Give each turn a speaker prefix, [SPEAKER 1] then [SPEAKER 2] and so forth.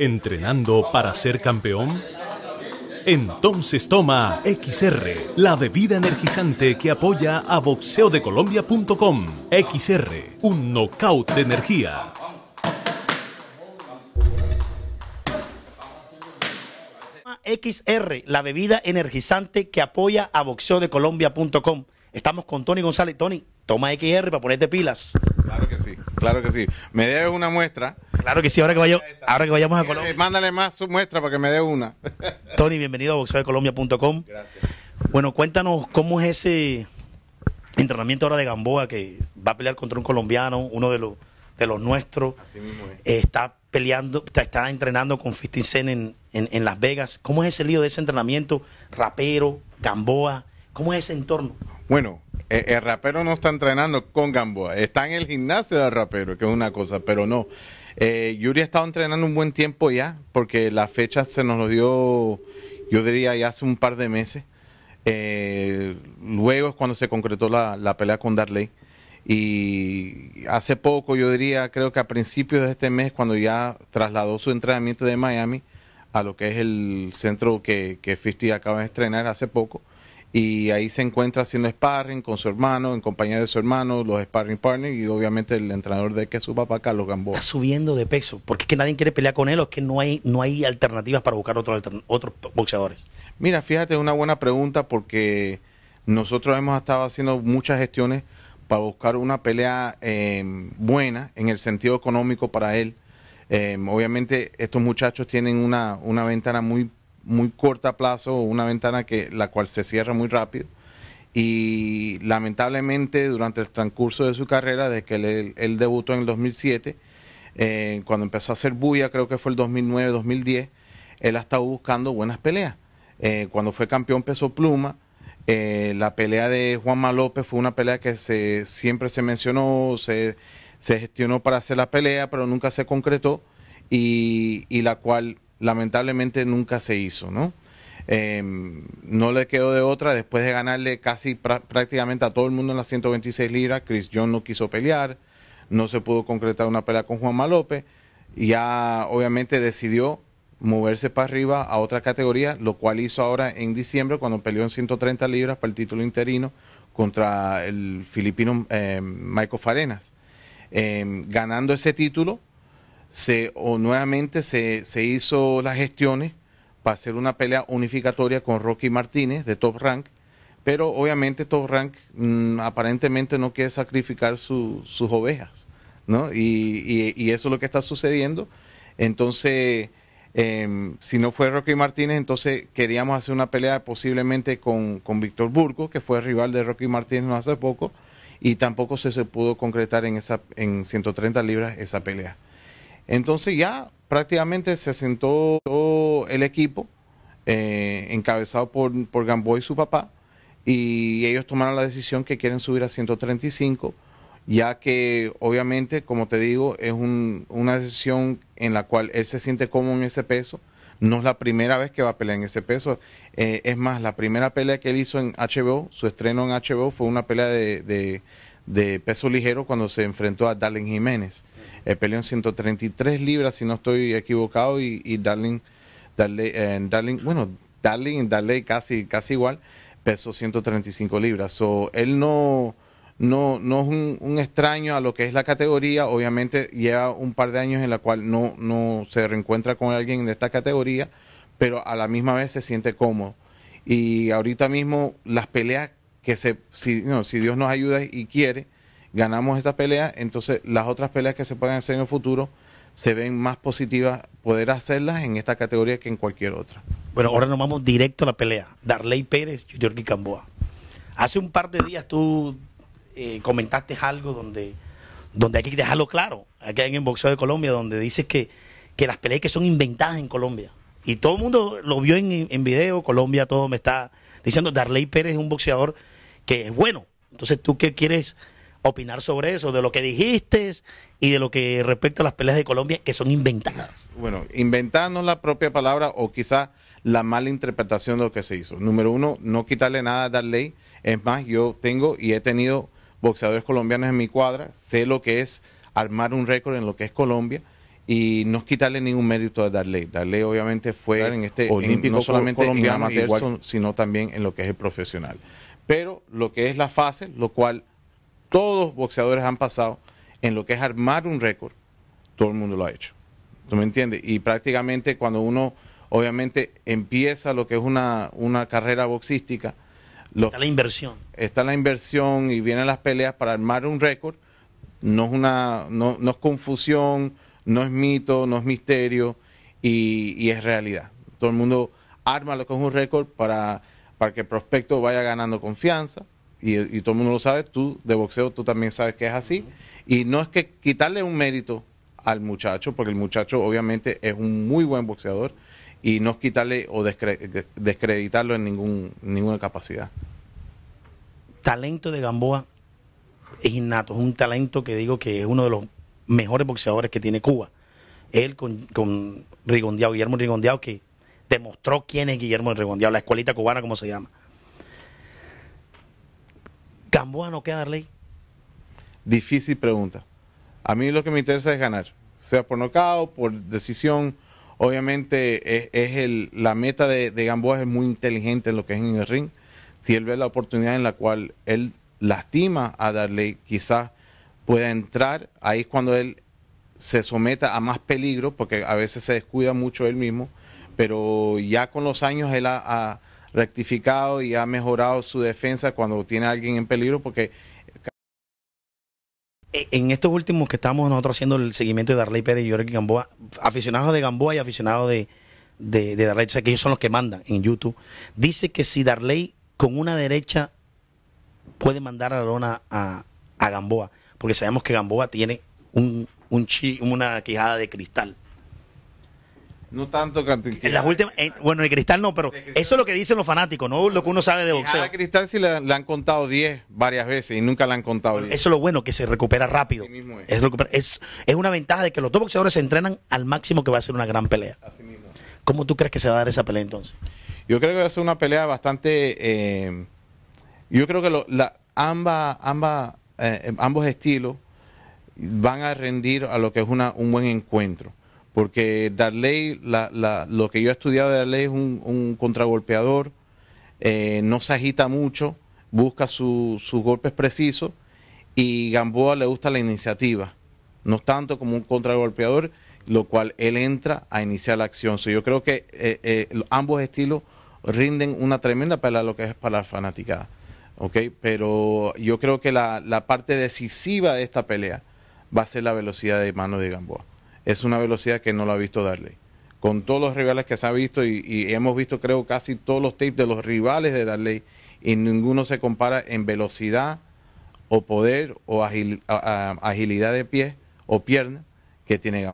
[SPEAKER 1] ¿Entrenando para ser campeón? Entonces toma XR, la bebida energizante que apoya a boxeodecolombia.com. XR, un
[SPEAKER 2] knockout de energía. XR, la bebida energizante que apoya a boxeodecolombia.com. Estamos con Tony González. Tony, toma XR para ponerte pilas. Claro que sí, claro que sí. Me debes una muestra Claro que sí, ahora que, vayamos a eh, Colombia. Eh, mándale más su muestra para que me dé una. Tony, bienvenido a boxeodecolombia.com. Gracias. Bueno, cuéntanos cómo es ese entrenamiento ahora de Gamboa que va a pelear contra un colombiano, uno de los de los nuestros. Así mismo eh, está peleando, está, entrenando con Fistinsen en, en, Las Vegas. ¿Cómo es ese lío de ese entrenamiento? Rapero, Gamboa, ¿cómo es ese entorno? Bueno, el rapero no está entrenando con Gamboa, está en el gimnasio
[SPEAKER 1] del rapero, que es una cosa, pero no. Eh, Yuri ha estado entrenando un buen tiempo ya, porque la fecha se nos lo dio, yo diría, ya hace un par de meses. Eh, luego es cuando se concretó la, pelea con Darley. Y hace poco, yo diría, creo que a principios de este mes, cuando ya trasladó su entrenamiento de Miami a lo que es el centro que, que acaba de estrenar hace poco, y ahí se encuentra haciendo sparring con su hermano, en compañía de su hermano, los sparring partners y obviamente
[SPEAKER 2] el entrenador de que es su papá, Carlos Gamboa. Está subiendo de peso, porque es que nadie quiere pelear con él o es que no hay, no hay alternativas para buscar otros, otros boxeadores. Mira, fíjate, una buena pregunta porque
[SPEAKER 1] nosotros hemos estado haciendo muchas gestiones para buscar una pelea em, buena en el sentido económico para él. Em, obviamente estos muchachos tienen una, una ventana muy muy corta plazo, una ventana que la cual se cierra muy rápido. Y lamentablemente durante el transcurso de su carrera, desde que él, debutó en el 2007, eh, cuando empezó a hacer bulla, creo que fue el 2009-2010, él ha estado buscando buenas peleas. Eh, cuando fue campeón peso pluma, eh, la pelea de Juanma López fue una pelea que se, siempre se mencionó, se, gestionó para hacer la pelea, pero nunca se concretó y, y la cual lamentablemente nunca se hizo, ¿no? Em, no le quedó de otra después de ganarle casi prácticamente a todo el mundo en las 126 libras. Chris John no quiso pelear, no se pudo concretar una pelea con Juan López. Y ya obviamente decidió moverse para arriba a otra categoría, lo cual hizo ahora en diciembre cuando peleó en 130 libras para el título interino contra el filipino em, Michael Farenas. Em, ganando ese título, se, o nuevamente se, hizo las gestiones para hacer una pelea unificatoria con Rocky Martínez de Top Rank, pero obviamente Top Rank mm, aparentemente no quiere sacrificar sus ovejas, ¿no? Y, eso es lo que está sucediendo. Entonces, em, si no fue Rocky Martínez, entonces queríamos hacer una pelea posiblemente con, con Víctor Burgos, que fue rival de Rocky Martínez no hace poco, y tampoco se, se pudo concretar en, esa, en 130 libras esa pelea. Entonces ya prácticamente se asentó todo el equipo, eh, encabezado por, por Gamboy y su papá, y ellos tomaron la decisión que quieren subir a 135, ya que obviamente, como te digo, es un, una decisión en la cual él se siente cómodo en ese peso. No es la primera vez que va a pelear en ese peso. Eh, es más, la primera pelea que él hizo en HBO, su estreno en HBO, fue una pelea de, peso ligero cuando se enfrentó a Darlene Jiménez. Eh, peleó en 133 libras, si no estoy equivocado, y, Darling, eh, Darling, bueno, Darling, Darley casi, casi igual, pesó 135 libras. So, él no, no, no es un, extraño a lo que es la categoría, obviamente lleva un par de años en la cual no, no se reencuentra con alguien de esta categoría, pero a la misma vez se siente cómodo. Y ahorita mismo las peleas que se, si Dios nos ayuda y quiere, ganamos esta pelea, entonces las otras peleas que se puedan hacer en el futuro se ven más positivas poder hacerlas en esta
[SPEAKER 2] categoría que en cualquier otra. Bueno, ahora nos vamos directo a la pelea. Darley Pérez, yorki Camboa. Hace un par de días tú eh, comentaste algo donde, donde hay que dejarlo claro, aquí en boxeo de Colombia, donde dices que, que las peleas que son inventadas en Colombia. Y todo el mundo lo vio en, en video, Colombia, todo me está diciendo, Darley Pérez es un boxeador que es bueno. Entonces, ¿tú qué quieres opinar sobre eso, de lo que dijiste y de lo que respecta a las peleas de Colombia que son inventadas. Bueno, inventando la propia
[SPEAKER 1] palabra o quizás la mala interpretación de lo que se hizo. Número uno, no quitarle nada a Darley. Es más, yo tengo y he tenido boxeadores colombianos en mi cuadra, sé lo que es armar un récord en lo que es Colombia y no quitarle ningún mérito a Darley. Darley obviamente fue en este olímpico no solamente colombiano, en amateur, sino también en lo que es el profesional. Pero lo que es la fase, lo cual todos boxeadores han pasado en lo que es armar un récord, todo el mundo lo ha hecho. ¿Tú me entiendes? Y prácticamente cuando uno, obviamente, empieza lo que es una, carrera boxística, está la inversión. Está la inversión y vienen las peleas para armar un récord. No es, confusión, no es mito, no es misterio y, es realidad. Todo el mundo arma lo que es un récord para, para que el prospecto vaya ganando confianza, y, todo el mundo lo sabe, tú de boxeo tú también sabes que es así. Y no es que quitarle un mérito al muchacho, porque el muchacho obviamente es un muy buen boxeador, y no es quitarle o descreditarlo en ningún, ninguna capacidad.
[SPEAKER 2] Talento de Gamboa es innato, es un talento que digo que es uno de los mejores boxeadores que tiene Cuba. Él con, con Guillermo Rigondeado, que demostró quién es Guillermo Rigondeado, la escuelita cubana, como se llama
[SPEAKER 1] ¿Gamboa no queda Darley? Difícil pregunta. A mí lo que me interesa es ganar, sea por nocao, por decisión. Obviamente es, el, la meta de, Gamboa es muy inteligente en lo que es en el ring. Si él ve la oportunidad en la cual él lastima a Darley, quizás pueda entrar. Ahí es cuando él se someta a más peligro, porque a veces se descuida mucho él mismo. Pero ya con los años él ha rectificado y ha mejorado su defensa cuando tiene a alguien en peligro porque
[SPEAKER 2] eh, en estos últimos que estamos nosotros haciendo el seguimiento de Darley Pérez y Jorge Gamboa, aficionados de Gamboa y aficionados de, de, Darley, que ellos son los que mandan en YouTube, dice que si Darley con una derecha puede mandar a la lona a, Gamboa, porque sabemos que Gamboa tiene un, un una quijada de cristal. No tanto que... bueno, el Cristal no, pero eso es lo que dicen los fanáticos, no lo que uno sabe de boxeo. A Cristal sí le, han contado 10 varias veces y nunca le han contado 10. eso es lo bueno, que se recupera rápido. es. una ventaja de que los dos boxeadores se entrenan al máximo que va a ser una gran pelea. ¿Cómo tú crees que se va a dar esa pelea entonces? Yo creo que va a ser una pelea bastante... Eh,
[SPEAKER 1] yo creo que la, ambas eh, ambos estilos van a rendir a lo que es una, un buen encuentro porque Darley, lo que yo he estudiado de Darley es un, contragolpeador, eh, no se agita mucho, busca sus golpes precisos y Gamboa le gusta la iniciativa, no tanto como un contragolpeador, lo cual él entra a iniciar la acción. yo creo que eh, eh, ambos estilos rinden una tremenda pelea lo que es para la fanaticada. Okay, pero yo creo que la, la parte decisiva de esta pelea va a ser la velocidad de mano de Gamboa es una velocidad que no la ha visto Darley. Con todos los rivales que se ha visto y, hemos visto creo casi todos los tapes de los rivales de Darley y ninguno se compara en velocidad o poder o agilidad de pie o pierna que tiene